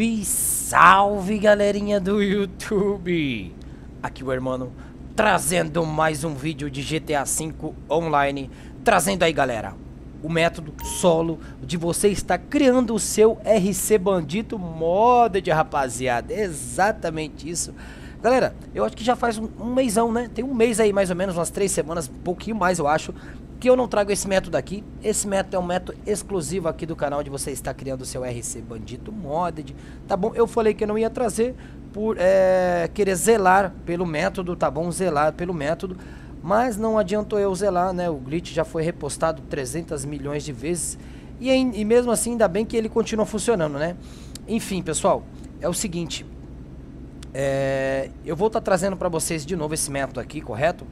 Salve, salve galerinha do YouTube! Aqui o irmão trazendo mais um vídeo de GTA V Online. Trazendo aí galera, o método solo de você estar criando o seu RC Bandito de rapaziada. Exatamente isso. Galera, eu acho que já faz um, um mêsão, né? Tem um mês aí mais ou menos, umas três semanas, um pouquinho mais eu acho, que eu não trago esse método aqui. Esse método é um método exclusivo aqui do canal de você está criando o seu RC Bandito Modded, tá bom? Eu falei que eu não ia trazer por é, querer zelar pelo método, tá bom? Zelar pelo método, mas não adiantou eu zelar, né? O glitch já foi repostado 300 milhões de vezes e, e mesmo assim ainda bem que ele continua funcionando, né? Enfim, pessoal, é o seguinte, é, eu vou estar tá trazendo para vocês de novo esse método aqui, Correto?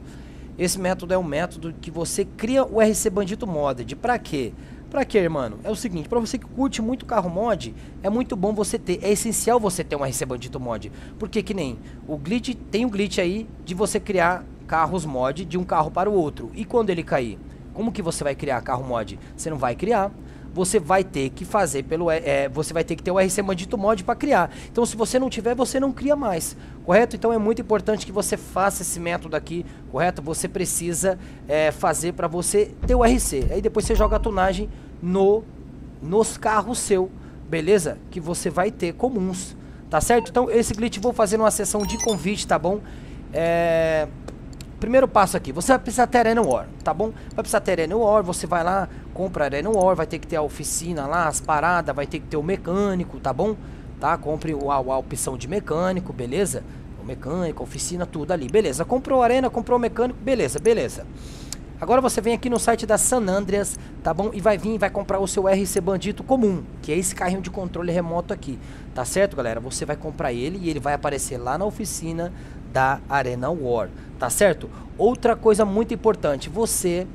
Esse método é um método que você cria o RC Bandito Modded. Para quê? Para quê, mano? É o seguinte, para você que curte muito carro mod, é muito bom você ter, é essencial você ter um RC Bandito Mod, porque que nem o glitch, tem um glitch aí de você criar carros mod de um carro para o outro. E quando ele cair, como que você vai criar carro mod? Você não vai criar você vai ter que fazer pelo é, é você vai ter que ter o RC Mandito Mod para criar. Então se você não tiver, você não cria mais, correto? Então é muito importante que você faça esse método aqui, correto? Você precisa é, fazer para você ter o RC. Aí depois você joga a tunagem no nos carros seu, beleza? Que você vai ter comuns, tá certo? Então esse glitch vou fazer numa sessão de convite, tá bom? É... Primeiro passo aqui, você vai precisar ter Arena War, tá bom? Vai precisar ter Arena War, você vai lá, compra Arena War, vai ter que ter a oficina lá, as paradas, vai ter que ter o mecânico, tá bom? Tá, compre a, a opção de mecânico, beleza? O mecânico, oficina, tudo ali, beleza. Comprou Arena, comprou o mecânico, beleza, beleza. Agora você vem aqui no site da San Andreas, tá bom? E vai vir e vai comprar o seu RC Bandito comum, que é esse carrinho de controle remoto aqui, tá certo, galera? Você vai comprar ele e ele vai aparecer lá na oficina da Arena War, tá certo? Outra coisa muito importante, você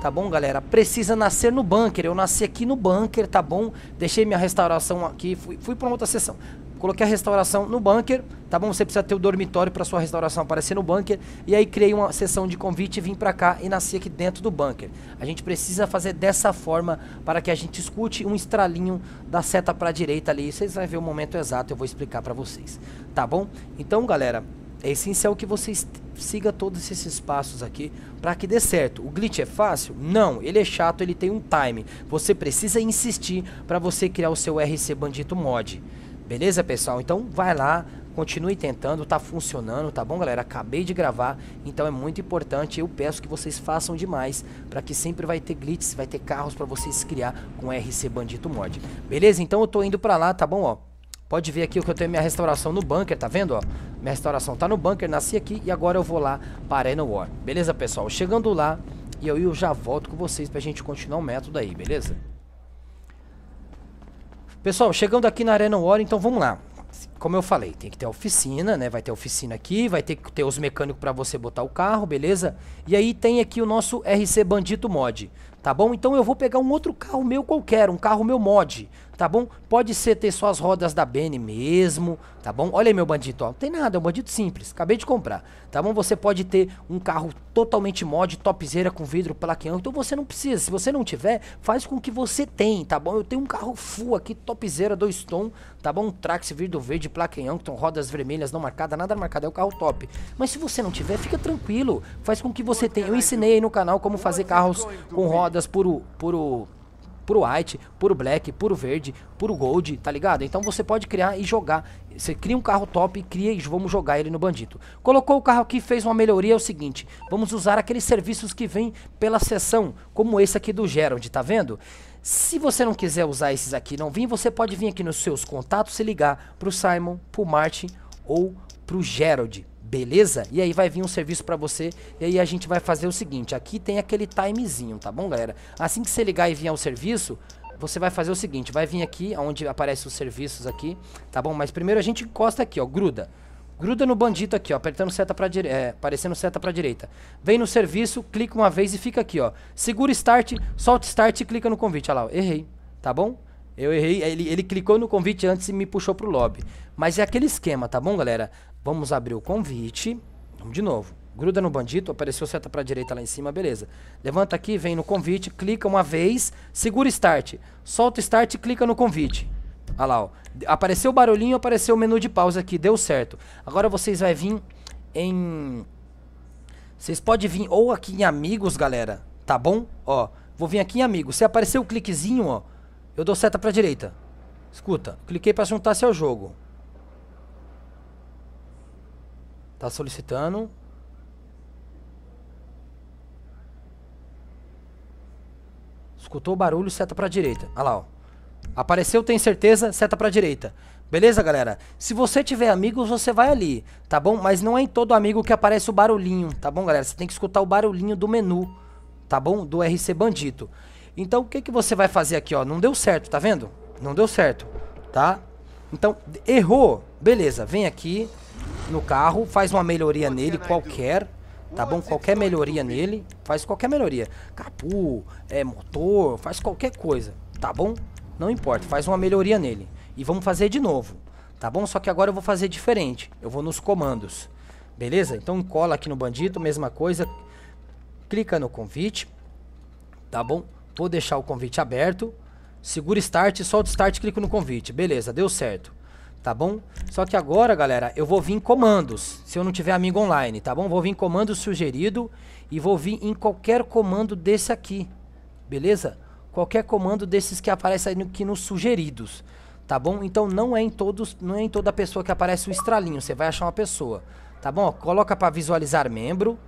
tá bom, galera? Precisa nascer no bunker. Eu nasci aqui no bunker, tá bom? Deixei minha restauração aqui, fui, fui para outra sessão. Coloquei a restauração no bunker, tá bom? Você precisa ter o dormitório para sua restauração aparecer no bunker. E aí criei uma sessão de convite, vim para cá e nasci aqui dentro do bunker. A gente precisa fazer dessa forma para que a gente escute um estralinho da seta para direita ali. Vocês vão ver o momento exato, eu vou explicar para vocês, tá bom? Então, galera, é essencial que você siga todos esses passos aqui para que dê certo. O glitch é fácil? Não, ele é chato, ele tem um time. Você precisa insistir para você criar o seu RC Bandito Mod. Beleza, pessoal? Então vai lá, continue tentando, tá funcionando, tá bom, galera? Acabei de gravar, então é muito importante. Eu peço que vocês façam demais, para que sempre vai ter glitches, vai ter carros para vocês criar com RC Bandito Mod. Beleza? Então eu tô indo para lá, tá bom, ó? Pode ver aqui o que eu tenho minha restauração no bunker, tá vendo, ó? Minha restauração tá no bunker, nasci aqui e agora eu vou lá para arena war, Beleza, pessoal? Chegando lá, e eu, eu já volto com vocês pra gente continuar o método aí, beleza? Pessoal, chegando aqui na Arena War, então vamos lá. Como eu falei, tem que ter oficina, né? Vai ter oficina aqui, vai ter que ter os mecânicos para você botar o carro, beleza? E aí tem aqui o nosso RC Bandito Mod, tá bom? Então eu vou pegar um outro carro meu qualquer, um carro meu mod, tá bom? Pode ser ter só as rodas da Benny mesmo, tá bom? Olha aí meu bandido, ó. Não tem nada, é um bandido simples, acabei de comprar, tá bom? Você pode ter um carro totalmente mod, topzera, com vidro plaqueão, então você não precisa. Se você não tiver, faz com que você tem, tá bom? Eu tenho um carro full aqui, topzera, dois tom, tá bom? Trax, vidro verde, plaqueão, que estão rodas vermelhas, não marcada, nada marcado é o carro top. Mas se você não tiver, fica tranquilo, faz com que você tenha. Eu ensinei aí no canal como fazer carros com rodas por... por puro white, puro black, puro verde, puro gold, tá ligado? Então você pode criar e jogar. Você cria um carro top, cria e vamos jogar ele no bandido. Colocou o carro aqui, fez uma melhoria, é o seguinte. Vamos usar aqueles serviços que vêm pela sessão, como esse aqui do Gerald, tá vendo? Se você não quiser usar esses aqui não vir, você pode vir aqui nos seus contatos e ligar pro Simon, pro Martin ou pro Gerald, Beleza? E aí vai vir um serviço para você e aí a gente vai fazer o seguinte, aqui tem aquele timezinho, tá bom, galera? Assim que você ligar e vir o serviço, você vai fazer o seguinte, vai vir aqui onde aparece os serviços aqui, tá bom? Mas primeiro a gente encosta aqui, ó, gruda. Gruda no bandido aqui, ó, apertando seta pra direita, é, aparecendo seta pra direita. Vem no serviço, clica uma vez e fica aqui, ó. Segura start, solta start e clica no convite. Olha lá, ó, errei, tá bom? Eu errei, ele, ele clicou no convite antes e me puxou pro lobby. Mas é aquele esquema, tá bom, galera? Vamos abrir o convite. Vamos de novo. Gruda no bandido, apareceu seta para direita lá em cima, beleza. Levanta aqui, vem no convite, clica uma vez, segura start. Solta start, clica no convite. Olha lá, ó. Apareceu o barulhinho, apareceu o menu de pausa aqui, deu certo. Agora vocês vai vir em vocês podem vir ou aqui em amigos, galera, tá bom? Ó, vou vir aqui em amigos. Se aparecer o cliquezinho, ó, eu dou seta para direita. Escuta, cliquei para juntar-se ao jogo. Tá solicitando. Escutou o barulho, seta pra direita. Olha lá, ó. Apareceu, tem certeza, seta pra direita. Beleza, galera? Se você tiver amigos, você vai ali, tá bom? Mas não é em todo amigo que aparece o barulhinho, tá bom, galera? Você tem que escutar o barulhinho do menu, tá bom? Do RC Bandito. Então, o que, que você vai fazer aqui, ó? Não deu certo, tá vendo? Não deu certo, tá? Então, errou. Beleza, vem aqui no carro, faz uma melhoria nele né, qualquer, tá bom? Qualquer melhoria nele, faz qualquer melhoria. Capu, é, motor, faz qualquer coisa, tá bom? Não importa, faz uma melhoria nele. E vamos fazer de novo, tá bom? Só que agora eu vou fazer diferente, eu vou nos comandos, beleza? Então cola aqui no bandido, mesma coisa, clica no convite, tá bom? Vou deixar o convite aberto, segura start, solta start, clico no convite, beleza, deu certo tá bom? Só que agora, galera, eu vou vir em comandos, se eu não tiver amigo online, tá bom? Vou vir em comando sugerido e vou vir em qualquer comando desse aqui, beleza? Qualquer comando desses que aparece aqui nos sugeridos, tá bom? Então não é em todos, não é em toda pessoa que aparece o estralinho, você vai achar uma pessoa, tá bom? Coloca para visualizar membro,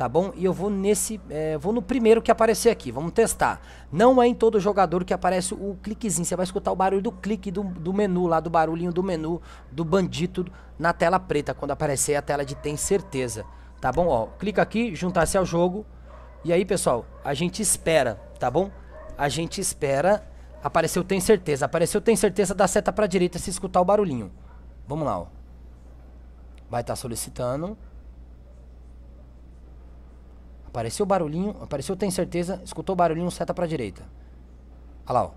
tá bom? E eu vou nesse, é, vou no primeiro que aparecer aqui, vamos testar. Não é em todo jogador que aparece o cliquezinho, você vai escutar o barulho do clique do, do menu lá, do barulhinho do menu do bandido na tela preta, quando aparecer a tela de tem certeza, tá bom? Ó, clica aqui, juntar-se ao jogo, e aí pessoal, a gente espera, tá bom? A gente espera, apareceu tem certeza, apareceu tem certeza, dá seta pra direita se escutar o barulhinho. Vamos lá, ó. Vai estar tá solicitando... Apareceu barulhinho, apareceu, tem certeza, escutou barulhinho, seta pra direita. Olha lá, ó.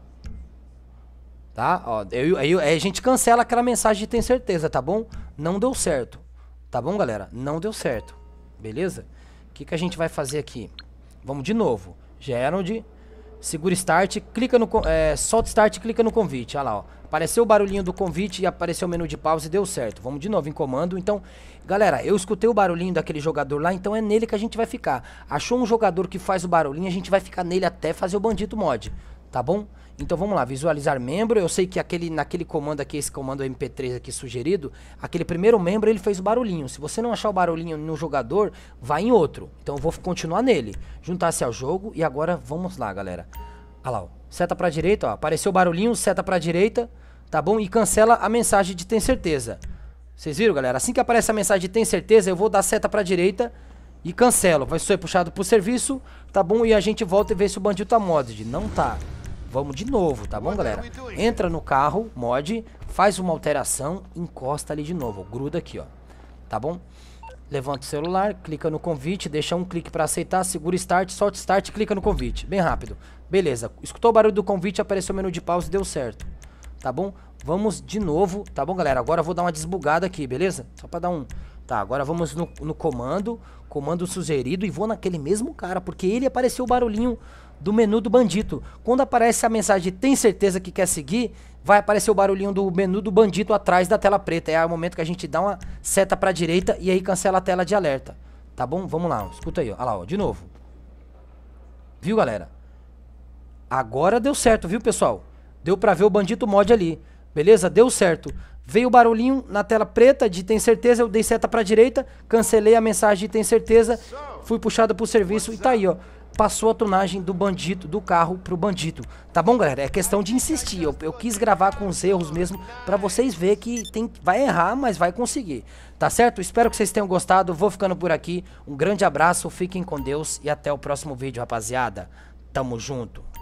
Tá? Ó, eu, eu, aí a gente cancela aquela mensagem de tem certeza, tá bom? Não deu certo. Tá bom, galera? Não deu certo. Beleza? O que, que a gente vai fazer aqui? Vamos de novo. Gerald, segura start, clica no... É, solta start, clica no convite. Olha lá, ó. Apareceu o barulhinho do convite e apareceu o menu de pausa e deu certo. Vamos de novo em comando. Então, Galera, eu escutei o barulhinho daquele jogador lá, então é nele que a gente vai ficar. Achou um jogador que faz o barulhinho, a gente vai ficar nele até fazer o bandido mod, tá bom? Então vamos lá, visualizar membro. Eu sei que aquele, naquele comando aqui, esse comando MP3 aqui sugerido, aquele primeiro membro ele fez o barulhinho. Se você não achar o barulhinho no jogador, vai em outro. Então eu vou continuar nele. Juntar-se ao jogo e agora vamos lá, galera. Olha lá, ó. seta pra direita, ó. apareceu o barulhinho, seta pra direita, tá bom? E cancela a mensagem de tem certeza. Vocês viram, galera? Assim que aparece a mensagem tem certeza, eu vou dar seta pra direita e cancelo. Vai ser puxado pro serviço, tá bom? E a gente volta e vê se o bandido tá modded. Não tá. Vamos de novo, tá bom, galera? Entra no carro, mod, faz uma alteração, encosta ali de novo. Gruda aqui, ó. Tá bom? Levanta o celular, clica no convite, deixa um clique para aceitar, segura start, solta start, clica no convite. Bem rápido. Beleza. Escutou o barulho do convite, apareceu o menu de pausa e deu certo. Tá bom? Vamos de novo, tá bom, galera? Agora eu vou dar uma desbugada aqui, beleza? Só pra dar um... Tá, agora vamos no, no comando, comando sugerido e vou naquele mesmo cara, porque ele apareceu o barulhinho do menu do bandido. Quando aparece a mensagem tem certeza que quer seguir, vai aparecer o barulhinho do menu do bandido atrás da tela preta. É o momento que a gente dá uma seta pra direita e aí cancela a tela de alerta. Tá bom? Vamos lá, escuta aí, ó. Olha lá, ó, de novo. Viu, galera? Agora deu certo, viu, pessoal? Deu pra ver o bandido mod ali. Beleza? Deu certo. Veio o barulhinho na tela preta de tem certeza, eu dei seta pra direita, cancelei a mensagem de tem certeza, fui puxado pro serviço e tá aí, ó. Passou a tunagem do bandido, do carro pro bandido. Tá bom, galera? É questão de insistir. Eu, eu quis gravar com os erros mesmo para vocês ver que tem, vai errar, mas vai conseguir. Tá certo? Espero que vocês tenham gostado. Vou ficando por aqui. Um grande abraço, fiquem com Deus e até o próximo vídeo, rapaziada. Tamo junto.